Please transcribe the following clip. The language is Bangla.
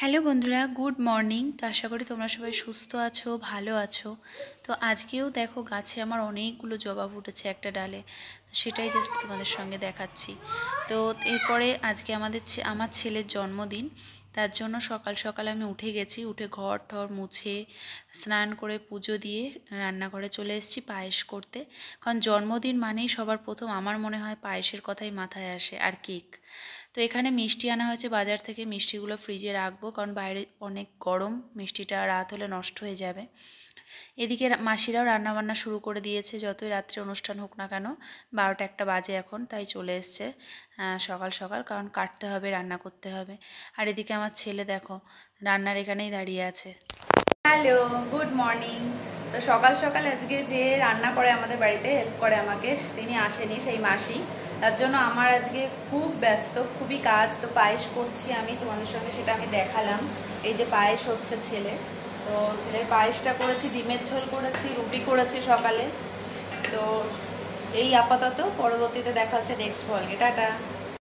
হ্যালো বন্ধুরা গুড মর্নিং তো আশা করি তোমরা সবাই সুস্থ আছো ভালো আছো তো আজকেও দেখো গাছে আমার অনেকগুলো জবা ফুটেছে একটা ডালে সেটাই জাস্ট তোমাদের সঙ্গে দেখাচ্ছি তো এরপরে আজকে আমাদের আমার ছেলের জন্মদিন তার জন্য সকাল সকাল আমি উঠে গেছি উঠে ঘর ঠর মুছে স্নান করে পুজো দিয়ে রান্নাঘরে চলে এসেছি পায়েস করতে কারণ জন্মদিন মানেই সবার প্রথম আমার মনে হয় পায়েসের কথাই মাথায় আসে আর কেক তো এখানে মিষ্টি আনা হয়েছে বাজার থেকে মিষ্টিগুলো ফ্রিজে রাখবো কারণ বাইরে অনেক গরম মিষ্টিটা রাত হলে নষ্ট হয়ে যাবে এদিকে মাসিরাও রান্নাবান্না শুরু করে দিয়েছে যতই রাত্রে অনুষ্ঠান হোক না কেন বারোটা একটা বাজে এখন তাই চলে এসছে সকাল সকাল কারণ কাটতে হবে রান্না করতে হবে আর এদিকে আমার ছেলে দেখো রান্নার এখানেই দাঁড়িয়ে আছে হ্যালো গুড মর্নিং তো সকাল সকাল আজকে যে রান্না করে আমাদের বাড়িতে হেল্প করে আমাকে তিনি আসেনি সেই মাসি তার জন্য আমার আজকে খুব ব্যস্ত খুবই কাজ তো পায়েস করছি আমি তোমাদের সঙ্গে সেটা আমি দেখালাম এই যে পায়েস হচ্ছে ছেলে তো ছেলের পায়েসটা করেছি ডিমের ঝোল করেছি রুটি করেছি সকালে তো এই আপাতত পরবর্তীতে দেখা হচ্ছে নেক্সট ফল এটা